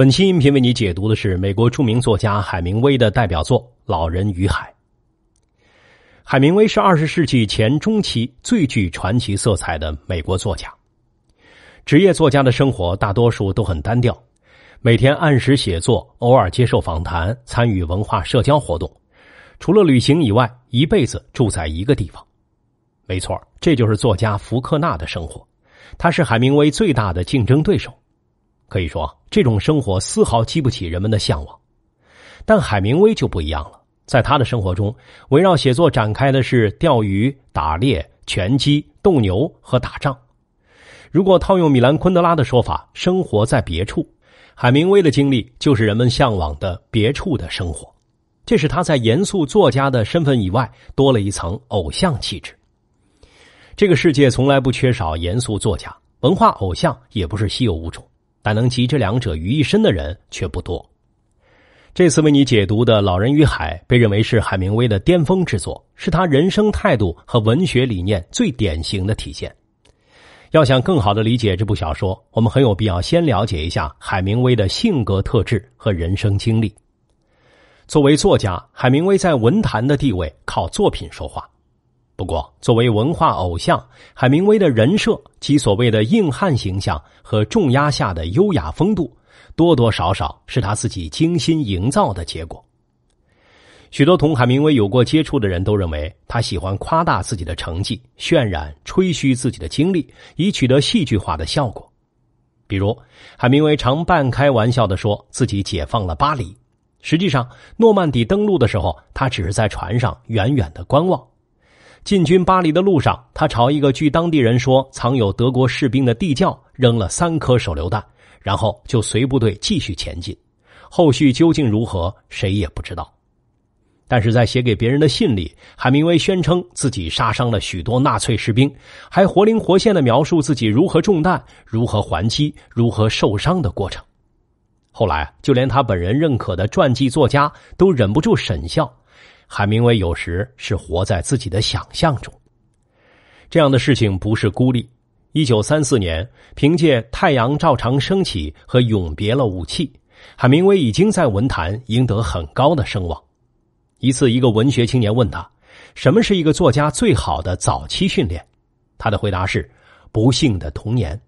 本期音频为你解读的是美国著名作家海明威的代表作《老人与海》。海明威是二十世纪前中期最具传奇色彩的美国作家。职业作家的生活大多数都很单调，每天按时写作，偶尔接受访谈，参与文化社交活动，除了旅行以外，一辈子住在一个地方。没错，这就是作家福克纳的生活。他是海明威最大的竞争对手。可以说，这种生活丝毫激不起人们的向往，但海明威就不一样了。在他的生活中，围绕写作展开的是钓鱼、打猎、拳击、斗牛和打仗。如果套用米兰·昆德拉的说法，生活在别处，海明威的经历就是人们向往的别处的生活。这是他在严肃作家的身份以外多了一层偶像气质。这个世界从来不缺少严肃作家，文化偶像也不是稀有物种。但能集这两者于一身的人却不多。这次为你解读的《老人与海》被认为是海明威的巅峰之作，是他人生态度和文学理念最典型的体现。要想更好的理解这部小说，我们很有必要先了解一下海明威的性格特质和人生经历。作为作家，海明威在文坛的地位靠作品说话。不过，作为文化偶像，海明威的人设及所谓的硬汉形象和重压下的优雅风度，多多少少是他自己精心营造的结果。许多同海明威有过接触的人都认为，他喜欢夸大自己的成绩，渲染吹嘘自己的经历，以取得戏剧化的效果。比如，海明威常半开玩笑的说自己解放了巴黎，实际上诺曼底登陆的时候，他只是在船上远远的观望。进军巴黎的路上，他朝一个据当地人说藏有德国士兵的地窖扔了三颗手榴弹，然后就随部队继续前进。后续究竟如何，谁也不知道。但是在写给别人的信里，海明威宣称自己杀伤了许多纳粹士兵，还活灵活现的描述自己如何中弹、如何还击、如何受伤的过程。后来，就连他本人认可的传记作家都忍不住沈笑。海明威有时是活在自己的想象中，这样的事情不是孤立。一九三四年，凭借《太阳照常升起》和《永别了，武器》，海明威已经在文坛赢得很高的声望。一次，一个文学青年问他：“什么是一个作家最好的早期训练？”他的回答是：“不幸的童年。”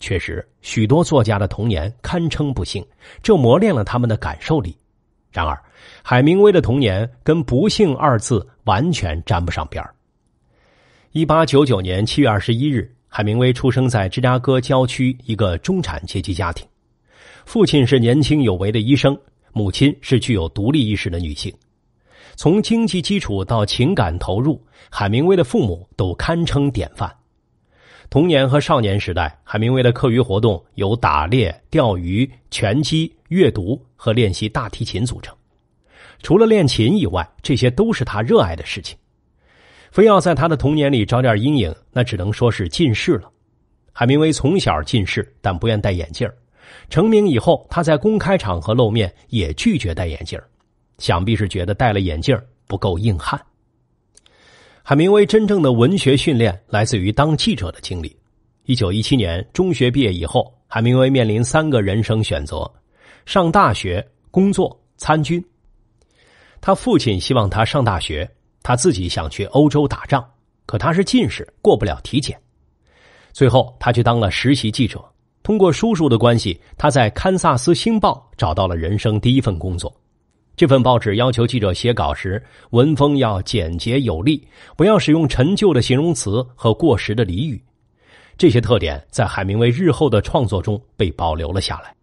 确实，许多作家的童年堪称不幸，这磨练了他们的感受力。然而，海明威的童年跟“不幸”二字完全沾不上边儿。一八九九年七月二十一日，海明威出生在芝加哥郊区一个中产阶级家庭，父亲是年轻有为的医生，母亲是具有独立意识的女性。从经济基础到情感投入，海明威的父母都堪称典范。童年和少年时代，海明威的课余活动有打猎、钓鱼、拳击。阅读和练习大提琴组成。除了练琴以外，这些都是他热爱的事情。非要在他的童年里找点阴影，那只能说是近视了。海明威从小近视，但不愿戴眼镜成名以后，他在公开场合露面也拒绝戴眼镜想必是觉得戴了眼镜不够硬汉。海明威真正的文学训练来自于当记者的经历。一九一七年中学毕业以后，海明威面临三个人生选择。上大学、工作、参军，他父亲希望他上大学，他自己想去欧洲打仗，可他是近视，过不了体检。最后，他去当了实习记者，通过叔叔的关系，他在堪萨斯星报找到了人生第一份工作。这份报纸要求记者写稿时文风要简洁有力，不要使用陈旧的形容词和过时的俚语。这些特点在海明威日后的创作中被保留了下来。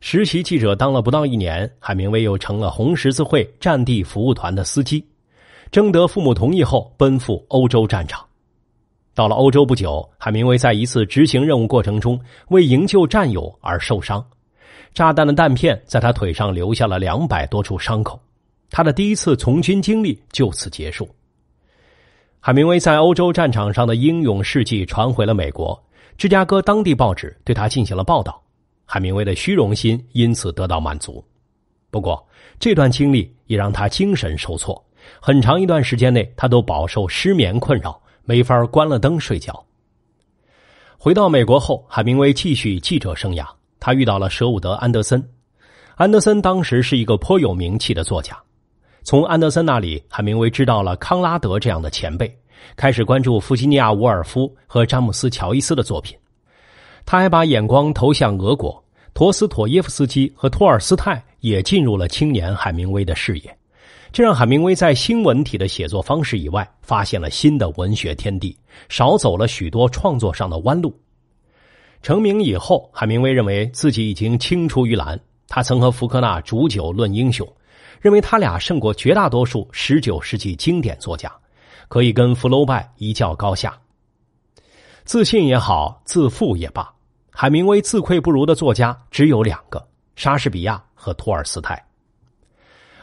实习记者当了不到一年，海明威又成了红十字会战地服务团的司机，征得父母同意后，奔赴欧洲战场。到了欧洲不久，海明威在一次执行任务过程中为营救战友而受伤，炸弹的弹片在他腿上留下了两百多处伤口。他的第一次从军经历就此结束。海明威在欧洲战场上的英勇事迹传回了美国，芝加哥当地报纸对他进行了报道。海明威的虚荣心因此得到满足，不过这段经历也让他精神受挫，很长一段时间内他都饱受失眠困扰，没法关了灯睡觉。回到美国后，海明威继续记者生涯，他遇到了舍伍德·安德森，安德森当时是一个颇有名气的作家。从安德森那里，海明威知道了康拉德这样的前辈，开始关注弗吉尼亚·伍尔夫和詹姆斯·乔伊斯的作品。他还把眼光投向俄国，陀思妥耶夫斯基和托尔斯泰也进入了青年海明威的视野，这让海明威在新文体的写作方式以外发现了新的文学天地，少走了许多创作上的弯路。成名以后，海明威认为自己已经青出于蓝，他曾和福克纳煮酒论英雄，认为他俩胜过绝大多数十九世纪经典作家，可以跟福楼拜一较高下。自信也好，自负也罢。海明威自愧不如的作家只有两个：莎士比亚和托尔斯泰。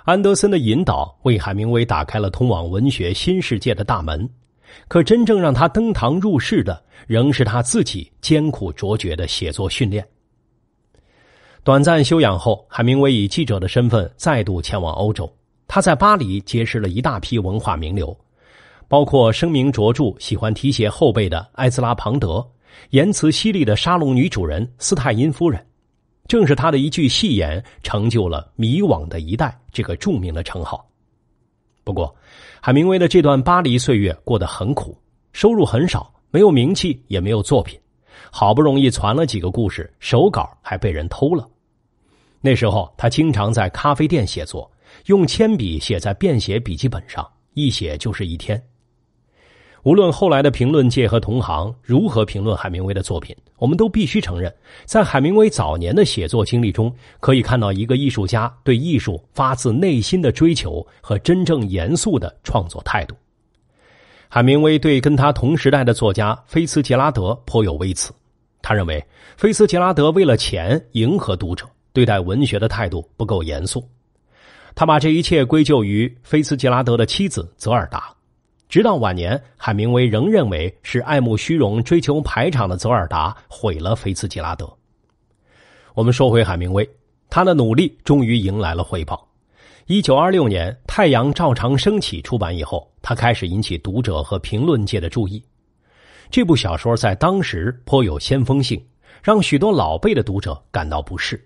安德森的引导为海明威打开了通往文学新世界的大门，可真正让他登堂入室的仍是他自己艰苦卓绝的写作训练。短暂休养后，海明威以记者的身份再度前往欧洲。他在巴黎结识了一大批文化名流，包括声名卓著、喜欢提携后辈的埃兹拉·庞德。言辞犀利的沙龙女主人斯泰因夫人，正是她的一句戏言，成就了“迷惘的一代”这个著名的称号。不过，海明威的这段巴黎岁月过得很苦，收入很少，没有名气，也没有作品。好不容易攒了几个故事手稿，还被人偷了。那时候，他经常在咖啡店写作，用铅笔写在便携笔记本上，一写就是一天。无论后来的评论界和同行如何评论海明威的作品，我们都必须承认，在海明威早年的写作经历中，可以看到一个艺术家对艺术发自内心的追求和真正严肃的创作态度。海明威对跟他同时代的作家菲茨杰拉德颇有微词，他认为菲茨杰拉德为了钱迎合读者，对待文学的态度不够严肃。他把这一切归咎于菲茨杰拉德的妻子泽尔达。直到晚年，海明威仍认为是爱慕虚荣、追求排场的泽尔达毁了菲茨杰拉德。我们说回海明威，他的努力终于迎来了回报。一九二六年，《太阳照常升起》出版以后，他开始引起读者和评论界的注意。这部小说在当时颇有先锋性，让许多老辈的读者感到不适。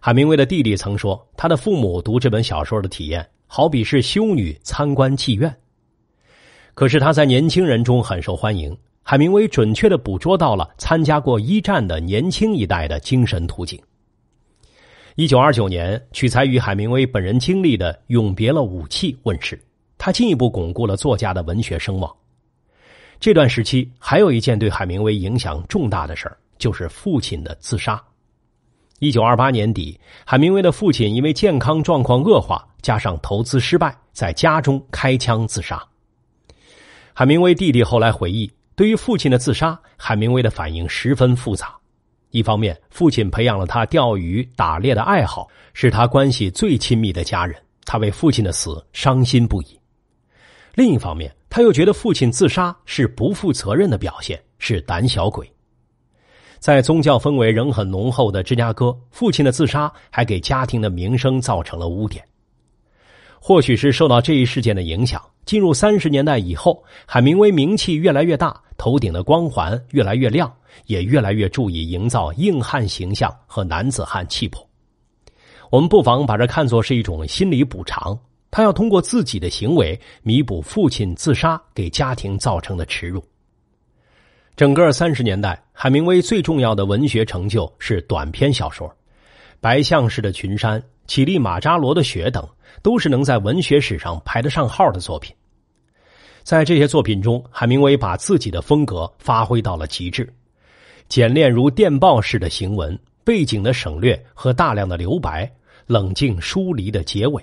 海明威的弟弟曾说，他的父母读这本小说的体验，好比是修女参观妓院。可是他在年轻人中很受欢迎。海明威准确的捕捉到了参加过一战的年轻一代的精神图景。一九二九年，取材于海明威本人经历的《永别了，武器》问世，他进一步巩固了作家的文学声望。这段时期还有一件对海明威影响重大的事儿，就是父亲的自杀。一九二八年底，海明威的父亲因为健康状况恶化，加上投资失败，在家中开枪自杀。海明威弟弟后来回忆，对于父亲的自杀，海明威的反应十分复杂。一方面，父亲培养了他钓鱼、打猎的爱好，是他关系最亲密的家人，他为父亲的死伤心不已；另一方面，他又觉得父亲自杀是不负责任的表现，是胆小鬼。在宗教氛围仍很浓厚的芝加哥，父亲的自杀还给家庭的名声造成了污点。或许是受到这一事件的影响，进入三十年代以后，海明威名气越来越大，头顶的光环越来越亮，也越来越注意营造硬汉形象和男子汉气魄。我们不妨把这看作是一种心理补偿，他要通过自己的行为弥补父亲自杀给家庭造成的耻辱。整个三十年代，海明威最重要的文学成就是短篇小说，《白象式的群山》《乞力马扎罗的雪》等。都是能在文学史上排得上号的作品。在这些作品中，海明威把自己的风格发挥到了极致：简练如电报式的行文，背景的省略和大量的留白，冷静疏离的结尾。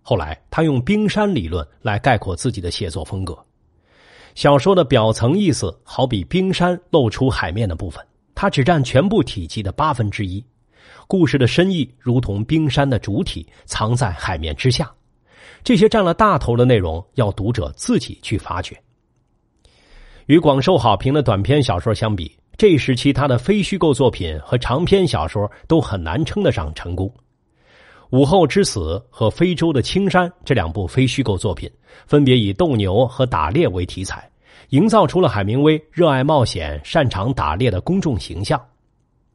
后来，他用“冰山理论”来概括自己的写作风格。小说的表层意思，好比冰山露出海面的部分，它只占全部体积的八分之一。故事的深意如同冰山的主体藏在海面之下，这些占了大头的内容要读者自己去发掘。与广受好评的短篇小说相比，这时其他的非虚构作品和长篇小说都很难称得上成功。《午后之死》和《非洲的青山》这两部非虚构作品，分别以斗牛和打猎为题材，营造出了海明威热爱冒险、擅长打猎的公众形象。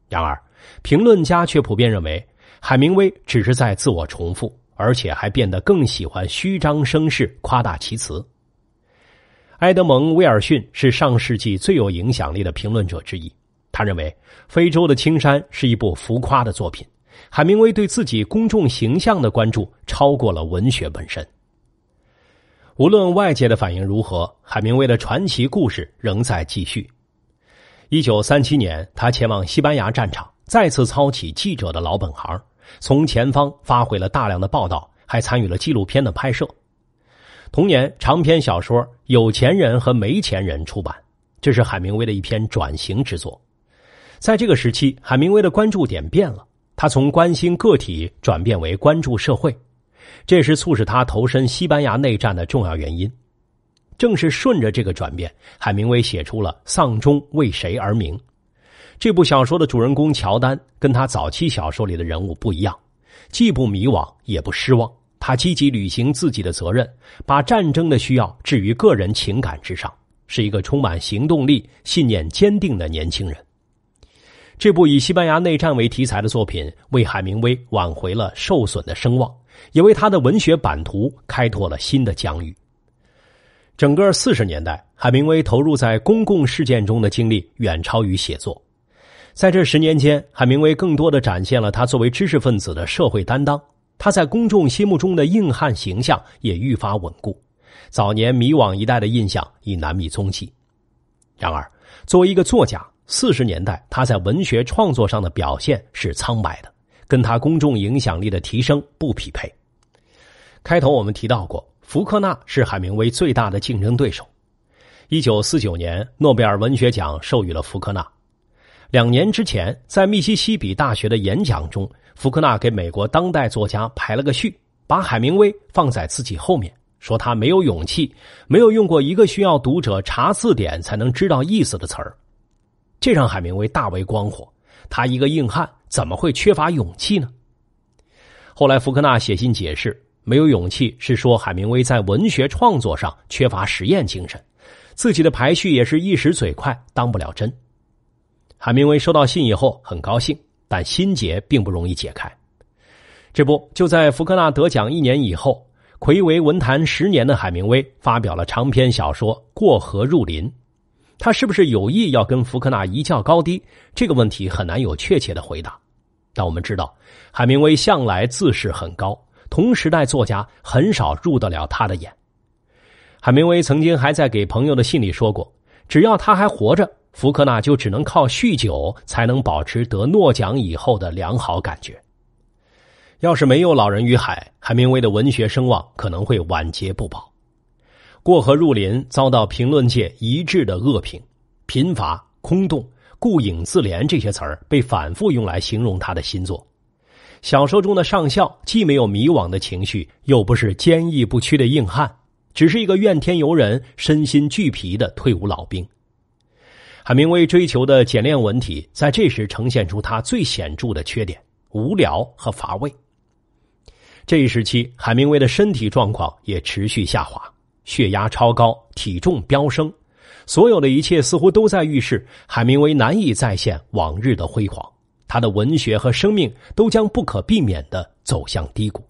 然而，评论家却普遍认为，海明威只是在自我重复，而且还变得更喜欢虚张声势、夸大其词。埃德蒙·威尔逊是上世纪最有影响力的评论者之一，他认为《非洲的青山》是一部浮夸的作品。海明威对自己公众形象的关注超过了文学本身。无论外界的反应如何，海明威的传奇故事仍在继续。一九三七年，他前往西班牙战场。再次操起记者的老本行，从前方发回了大量的报道，还参与了纪录片的拍摄。同年，长篇小说《有钱人和没钱人》出版，这是海明威的一篇转型之作。在这个时期，海明威的关注点变了，他从关心个体转变为关注社会，这是促使他投身西班牙内战的重要原因。正是顺着这个转变，海明威写出了《丧钟为谁而鸣》。这部小说的主人公乔丹跟他早期小说里的人物不一样，既不迷惘也不失望，他积极履行自己的责任，把战争的需要置于个人情感之上，是一个充满行动力、信念坚定的年轻人。这部以西班牙内战为题材的作品，为海明威挽回了受损的声望，也为他的文学版图开拓了新的疆域。整个四十年代，海明威投入在公共事件中的精力远超于写作。在这十年间，海明威更多的展现了他作为知识分子的社会担当，他在公众心目中的硬汉形象也愈发稳固。早年迷惘一代的印象已难觅踪迹。然而，作为一个作家，四十年代他在文学创作上的表现是苍白的，跟他公众影响力的提升不匹配。开头我们提到过，福克纳是海明威最大的竞争对手。一九四九年，诺贝尔文学奖授予了福克纳。两年之前，在密西西比大学的演讲中，福克纳给美国当代作家排了个序，把海明威放在自己后面，说他没有勇气，没有用过一个需要读者查字典才能知道意思的词儿。这让海明威大为光火。他一个硬汉，怎么会缺乏勇气呢？后来，福克纳写信解释，没有勇气是说海明威在文学创作上缺乏实验精神，自己的排序也是一时嘴快，当不了真。海明威收到信以后很高兴，但心结并不容易解开。这不，就在福克纳得奖一年以后，魁为文坛十年的海明威发表了长篇小说《过河入林》。他是不是有意要跟福克纳一较高低？这个问题很难有确切的回答。但我们知道，海明威向来自视很高，同时代作家很少入得了他的眼。海明威曾经还在给朋友的信里说过：“只要他还活着。”福克纳就只能靠酗酒才能保持得诺奖以后的良好感觉。要是没有《老人与海》，海明威的文学声望可能会晚节不保。过河入林遭到评论界一致的恶评，贫乏、空洞、顾影自怜这些词儿被反复用来形容他的新作。小说中的上校既没有迷惘的情绪，又不是坚毅不屈的硬汉，只是一个怨天尤人、身心俱疲的退伍老兵。海明威追求的简练文体，在这时呈现出他最显著的缺点——无聊和乏味。这一时期，海明威的身体状况也持续下滑，血压超高，体重飙升，所有的一切似乎都在预示海明威难以再现往日的辉煌。他的文学和生命都将不可避免的走向低谷。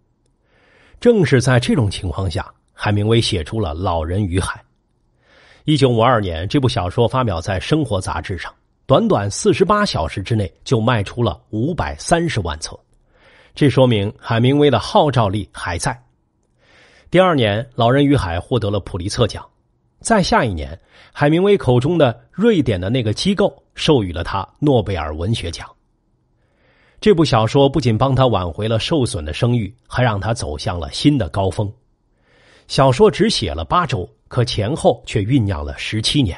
正是在这种情况下，海明威写出了《老人与海》。一九五二年，这部小说发表在《生活》杂志上，短短四十八小时之内就卖出了五百三十万册。这说明海明威的号召力还在。第二年，《老人与海》获得了普利策奖。再下一年，海明威口中的瑞典的那个机构授予了他诺贝尔文学奖。这部小说不仅帮他挽回了受损的声誉，还让他走向了新的高峰。小说只写了八周。可前后却酝酿了十七年。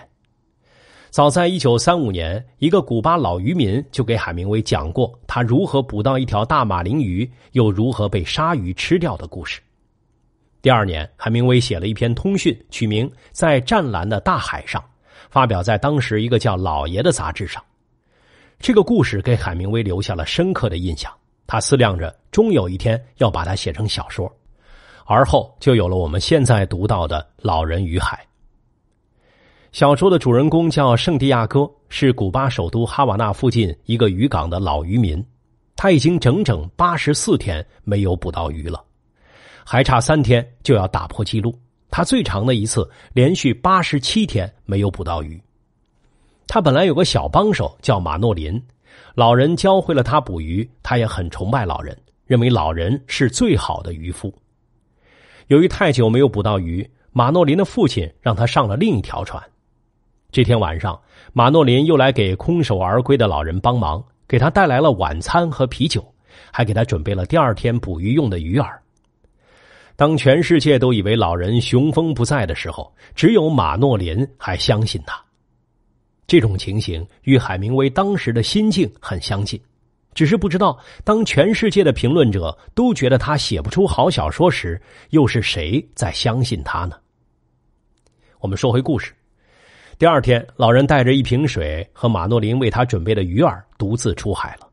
早在一九三五年，一个古巴老渔民就给海明威讲过他如何捕到一条大马林鱼，又如何被鲨鱼吃掉的故事。第二年，海明威写了一篇通讯，取名《在湛蓝的大海上》，发表在当时一个叫《老爷》的杂志上。这个故事给海明威留下了深刻的印象。他思量着，终有一天要把它写成小说。而后就有了我们现在读到的《老人与海》。小说的主人公叫圣地亚哥，是古巴首都哈瓦那附近一个渔港的老渔民。他已经整整八十四天没有捕到鱼了，还差三天就要打破记录。他最长的一次连续八十七天没有捕到鱼。他本来有个小帮手叫马诺林，老人教会了他捕鱼，他也很崇拜老人，认为老人是最好的渔夫。由于太久没有捕到鱼，马诺林的父亲让他上了另一条船。这天晚上，马诺林又来给空手而归的老人帮忙，给他带来了晚餐和啤酒，还给他准备了第二天捕鱼用的鱼饵。当全世界都以为老人雄风不在的时候，只有马诺林还相信他。这种情形与海明威当时的心境很相近。只是不知道，当全世界的评论者都觉得他写不出好小说时，又是谁在相信他呢？我们说回故事。第二天，老人带着一瓶水和马诺林为他准备的鱼饵，独自出海了。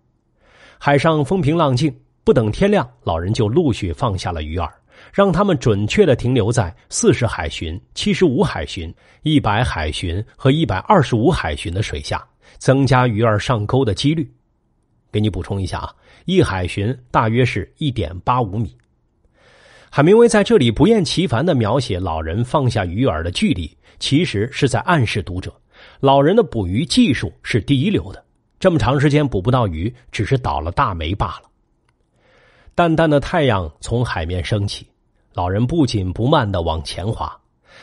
海上风平浪静，不等天亮，老人就陆续放下了鱼饵，让他们准确的停留在四十海巡、七十五海巡、一百海巡和一百二十五海巡的水下，增加鱼儿上钩的几率。给你补充一下啊，一海巡大约是一点八五米。海明威在这里不厌其烦的描写老人放下鱼饵的距离，其实是在暗示读者，老人的捕鱼技术是第一流的。这么长时间捕不到鱼，只是倒了大霉罢了。淡淡的太阳从海面升起，老人不紧不慢的往前滑，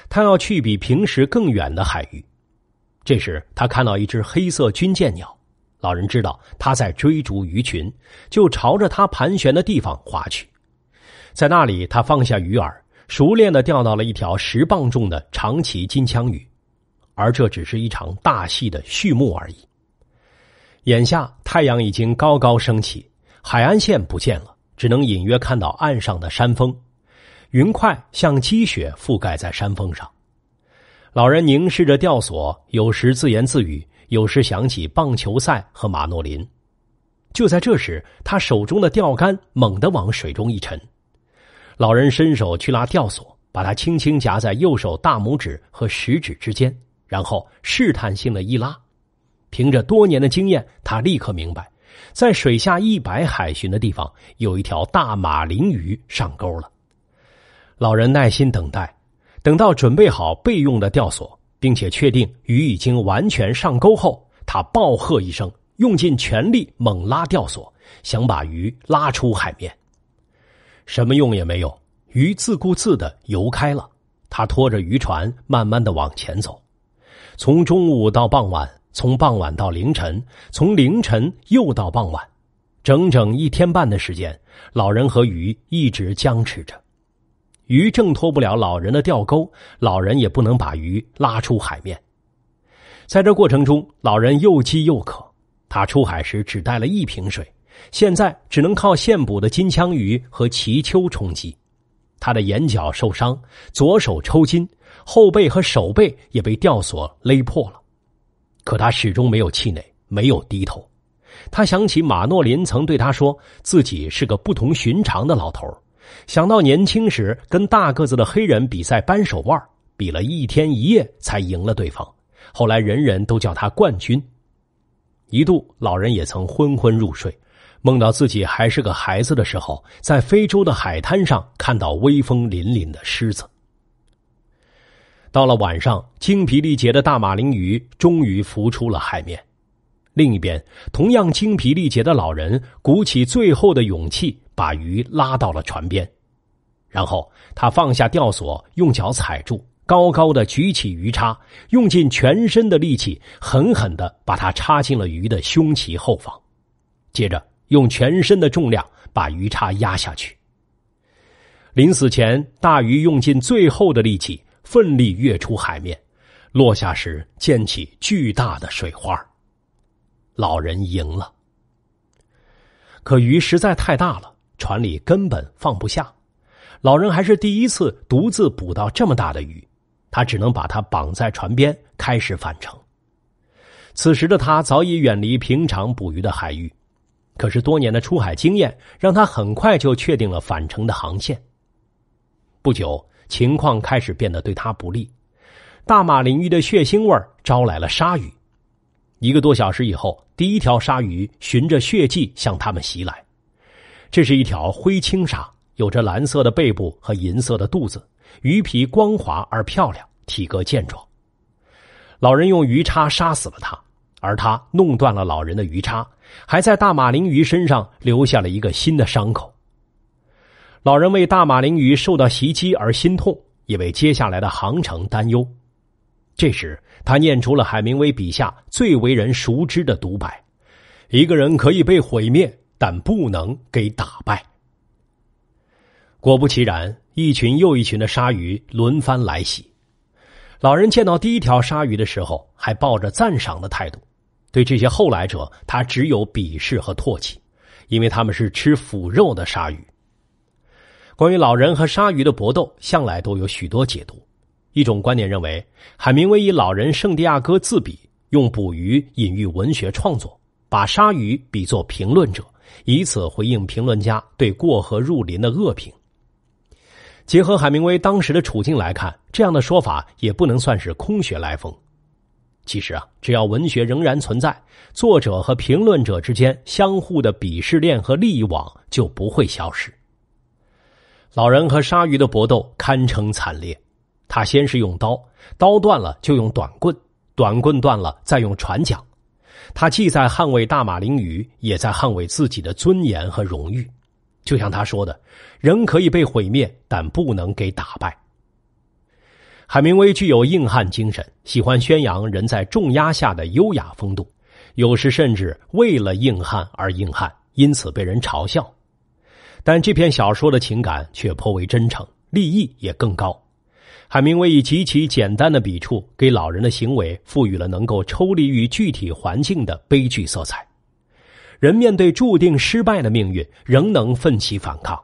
他要去比平时更远的海域。这时，他看到一只黑色军舰鸟。老人知道他在追逐鱼群，就朝着他盘旋的地方划去。在那里，他放下鱼饵，熟练的钓到了一条十磅重的长鳍金枪鱼。而这只是一场大戏的序幕而已。眼下太阳已经高高升起，海岸线不见了，只能隐约看到岸上的山峰。云块像积雪覆盖在山峰上。老人凝视着钓索，有时自言自语。有时想起棒球赛和马诺林，就在这时，他手中的钓竿猛地往水中一沉。老人伸手去拉钓索，把它轻轻夹在右手大拇指和食指之间，然后试探性的一拉。凭着多年的经验，他立刻明白，在水下一百海巡的地方有一条大马林鱼上钩了。老人耐心等待，等到准备好备用的钓索。并且确定鱼已经完全上钩后，他暴喝一声，用尽全力猛拉吊索，想把鱼拉出海面，什么用也没有，鱼自顾自的游开了。他拖着渔船慢慢的往前走，从中午到傍晚，从傍晚到凌晨，从凌晨又到傍晚，整整一天半的时间，老人和鱼一直僵持着。鱼挣脱不了老人的钓钩，老人也不能把鱼拉出海面。在这过程中，老人又饥又渴。他出海时只带了一瓶水，现在只能靠现捕的金枪鱼和奇鳅充饥。他的眼角受伤，左手抽筋，后背和手背也被吊索勒破了。可他始终没有气馁，没有低头。他想起马诺林曾对他说：“自己是个不同寻常的老头儿。”想到年轻时跟大个子的黑人比赛扳手腕，比了一天一夜才赢了对方。后来人人都叫他冠军。一度，老人也曾昏昏入睡，梦到自己还是个孩子的时候，在非洲的海滩上看到威风凛凛的狮子。到了晚上，精疲力竭的大马林鱼终于浮出了海面。另一边，同样精疲力竭的老人鼓起最后的勇气。把鱼拉到了船边，然后他放下吊索，用脚踩住，高高的举起鱼叉，用尽全身的力气，狠狠的把它插进了鱼的胸鳍后方，接着用全身的重量把鱼叉压下去。临死前，大鱼用尽最后的力气，奋力跃出海面，落下时溅起巨大的水花老人赢了，可鱼实在太大了。船里根本放不下，老人还是第一次独自捕到这么大的鱼，他只能把它绑在船边，开始返程。此时的他早已远离平常捕鱼的海域，可是多年的出海经验让他很快就确定了返程的航线。不久，情况开始变得对他不利，大马林鱼的血腥味招来了鲨鱼。一个多小时以后，第一条鲨鱼循着血迹向他们袭来。这是一条灰青鲨，有着蓝色的背部和银色的肚子，鱼皮光滑而漂亮，体格健壮。老人用鱼叉杀死了它，而他弄断了老人的鱼叉，还在大马林鱼身上留下了一个新的伤口。老人为大马林鱼受到袭击而心痛，也为接下来的航程担忧。这时，他念出了海明威笔下最为人熟知的独白：“一个人可以被毁灭。”但不能给打败。果不其然，一群又一群的鲨鱼轮番来袭。老人见到第一条鲨鱼的时候，还抱着赞赏的态度；对这些后来者，他只有鄙视和唾弃，因为他们是吃腐肉的鲨鱼。关于老人和鲨鱼的搏斗，向来都有许多解读。一种观点认为，海明威以老人圣地亚哥自比，用捕鱼隐喻文学创作，把鲨鱼比作评论者。以此回应评论家对过河入林的恶评。结合海明威当时的处境来看，这样的说法也不能算是空穴来风。其实啊，只要文学仍然存在，作者和评论者之间相互的鄙视链和利益网就不会消失。老人和鲨鱼的搏斗堪称惨烈，他先是用刀，刀断了就用短棍，短棍断了再用船桨。他既在捍卫大马林语，也在捍卫自己的尊严和荣誉，就像他说的：“人可以被毁灭，但不能给打败。”海明威具有硬汉精神，喜欢宣扬人在重压下的优雅风度，有时甚至为了硬汉而硬汉，因此被人嘲笑。但这篇小说的情感却颇为真诚，立意也更高。海明威以极其简单的笔触，给老人的行为赋予了能够抽离于具体环境的悲剧色彩。人面对注定失败的命运，仍能奋起反抗，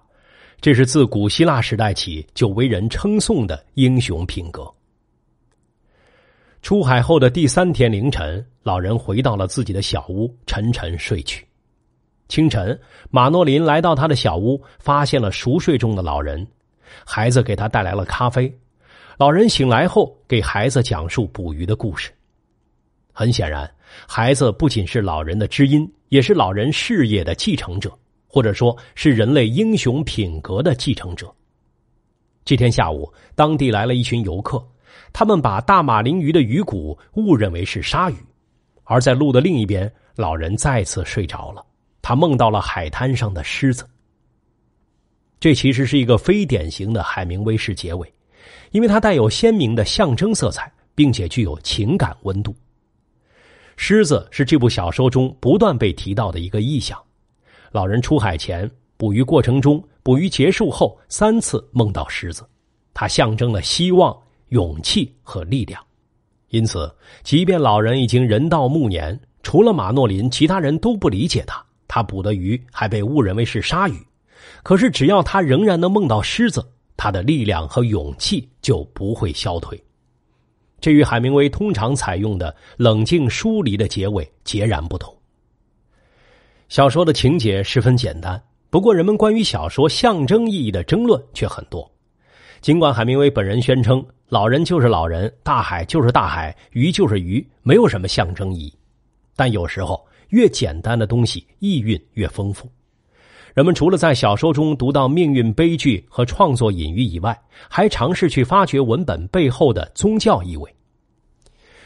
这是自古希腊时代起就为人称颂的英雄品格。出海后的第三天凌晨，老人回到了自己的小屋，沉沉睡去。清晨，马诺林来到他的小屋，发现了熟睡中的老人。孩子给他带来了咖啡。老人醒来后，给孩子讲述捕鱼的故事。很显然，孩子不仅是老人的知音，也是老人事业的继承者，或者说是人类英雄品格的继承者。这天下午，当地来了一群游客，他们把大马林鱼的鱼骨误认为是鲨鱼。而在路的另一边，老人再次睡着了，他梦到了海滩上的狮子。这其实是一个非典型的海明威式结尾。因为它带有鲜明的象征色彩，并且具有情感温度。狮子是这部小说中不断被提到的一个意象。老人出海前、捕鱼过程中、捕鱼结束后三次梦到狮子，它象征了希望、勇气和力量。因此，即便老人已经人到暮年，除了马诺林，其他人都不理解他。他捕的鱼还被误认为是鲨鱼，可是只要他仍然能梦到狮子，他的力量和勇气。就不会消退，这与海明威通常采用的冷静疏离的结尾截然不同。小说的情节十分简单，不过人们关于小说象征意义的争论却很多。尽管海明威本人宣称“老人就是老人，大海就是大海，鱼就是鱼，没有什么象征意义”，但有时候越简单的东西意蕴越丰富。人们除了在小说中读到命运悲剧和创作隐喻以外，还尝试去发掘文本背后的宗教意味。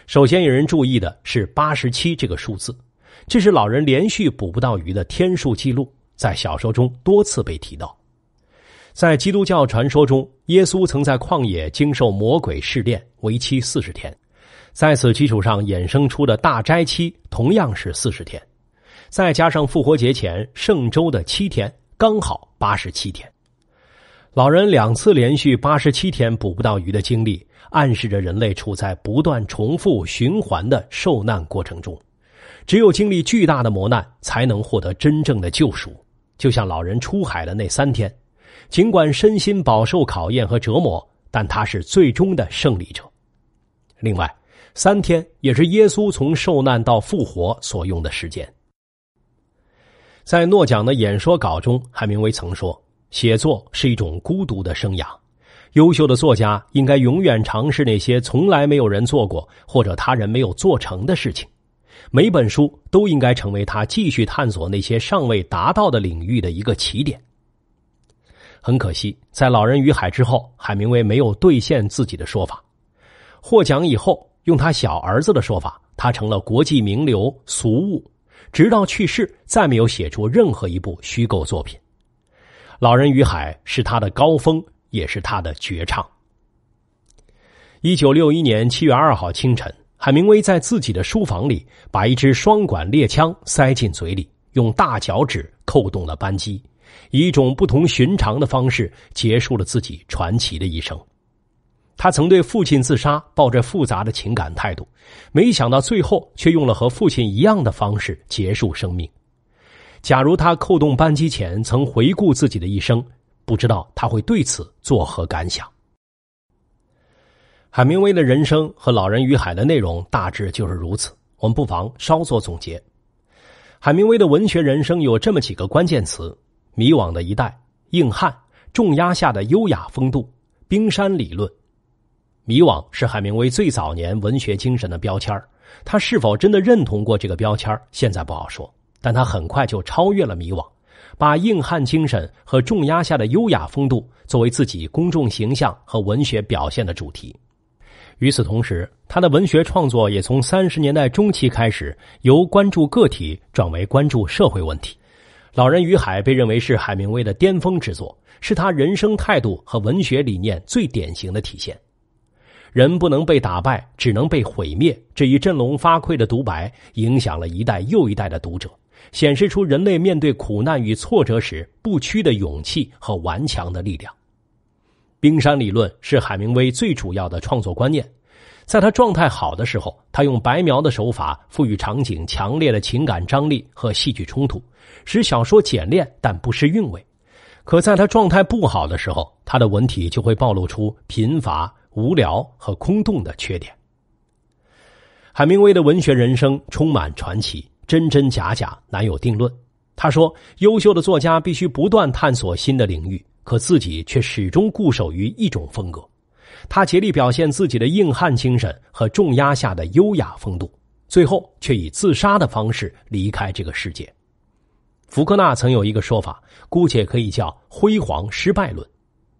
首先，有人注意的是八十七这个数字，这是老人连续捕不到鱼的天数记录，在小说中多次被提到。在基督教传说中，耶稣曾在旷野经受魔鬼试炼，为期四十天，在此基础上衍生出的大斋期同样是四十天。再加上复活节前圣周的七天，刚好八十七天。老人两次连续八十七天捕不到鱼的经历，暗示着人类处在不断重复循环的受难过程中。只有经历巨大的磨难，才能获得真正的救赎。就像老人出海的那三天，尽管身心饱受考验和折磨，但他是最终的胜利者。另外，三天也是耶稣从受难到复活所用的时间。在诺奖的演说稿中，海明威曾说：“写作是一种孤独的生涯，优秀的作家应该永远尝试那些从来没有人做过或者他人没有做成的事情。每本书都应该成为他继续探索那些尚未达到的领域的一个起点。”很可惜，在《老人与海》之后，海明威没有兑现自己的说法。获奖以后，用他小儿子的说法，他成了国际名流俗物。直到去世，再没有写出任何一部虚构作品。《老人与海》是他的高峰，也是他的绝唱。一九六一年七月二号清晨，海明威在自己的书房里，把一支双管猎枪塞进嘴里，用大脚趾扣动了扳机，以一种不同寻常的方式，结束了自己传奇的一生。他曾对父亲自杀抱着复杂的情感态度，没想到最后却用了和父亲一样的方式结束生命。假如他扣动扳机前曾回顾自己的一生，不知道他会对此作何感想。海明威的人生和《老人与海》的内容大致就是如此。我们不妨稍作总结：海明威的文学人生有这么几个关键词：迷惘的一代、硬汉、重压下的优雅风度、冰山理论。迷惘是海明威最早年文学精神的标签他是否真的认同过这个标签现在不好说。但他很快就超越了迷惘，把硬汉精神和重压下的优雅风度作为自己公众形象和文学表现的主题。与此同时，他的文学创作也从三十年代中期开始由关注个体转为关注社会问题。《老人与海》被认为是海明威的巅峰之作，是他人生态度和文学理念最典型的体现。人不能被打败，只能被毁灭。这一振聋发聩的独白，影响了一代又一代的读者，显示出人类面对苦难与挫折时不屈的勇气和顽强的力量。冰山理论是海明威最主要的创作观念。在他状态好的时候，他用白描的手法，赋予场景强烈的情感张力和戏剧冲突，使小说简练但不失韵味。可在他状态不好的时候，他的文体就会暴露出贫乏。无聊和空洞的缺点。海明威的文学人生充满传奇，真真假假难有定论。他说，优秀的作家必须不断探索新的领域，可自己却始终固守于一种风格。他竭力表现自己的硬汉精神和重压下的优雅风度，最后却以自杀的方式离开这个世界。福克纳曾有一个说法，姑且可以叫“辉煌失败论”。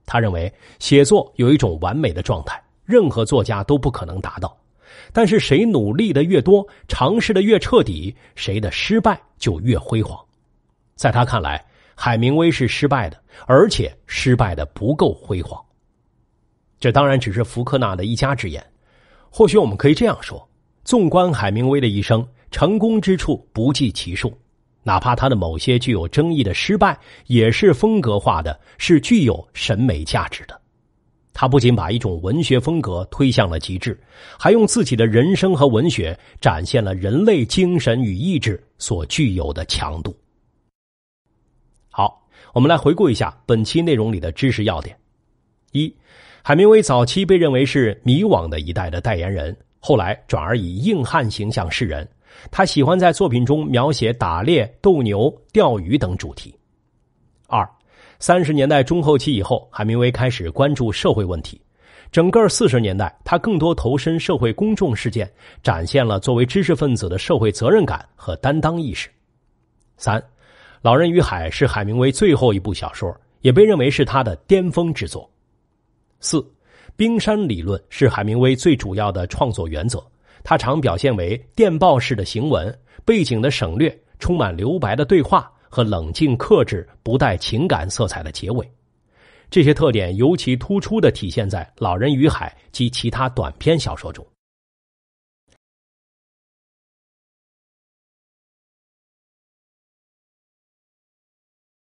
他认为写作有一种完美的状态，任何作家都不可能达到。但是谁努力的越多，尝试的越彻底，谁的失败就越辉煌。在他看来，海明威是失败的，而且失败的不够辉煌。这当然只是福克纳的一家之言。或许我们可以这样说：纵观海明威的一生，成功之处不计其数。哪怕他的某些具有争议的失败，也是风格化的，是具有审美价值的。他不仅把一种文学风格推向了极致，还用自己的人生和文学展现了人类精神与意志所具有的强度。好，我们来回顾一下本期内容里的知识要点：一、海明威早期被认为是迷惘的一代的代言人，后来转而以硬汉形象示人。他喜欢在作品中描写打猎、斗牛、钓鱼等主题。二，三十年代中后期以后，海明威开始关注社会问题。整个四十年代，他更多投身社会公众事件，展现了作为知识分子的社会责任感和担当意识。三，《老人与海》是海明威最后一部小说，也被认为是他的巅峰之作。四，冰山理论是海明威最主要的创作原则。它常表现为电报式的行文、背景的省略、充满留白的对话和冷静克制、不带情感色彩的结尾，这些特点尤其突出的体现在《老人与海》及其他短篇小说中。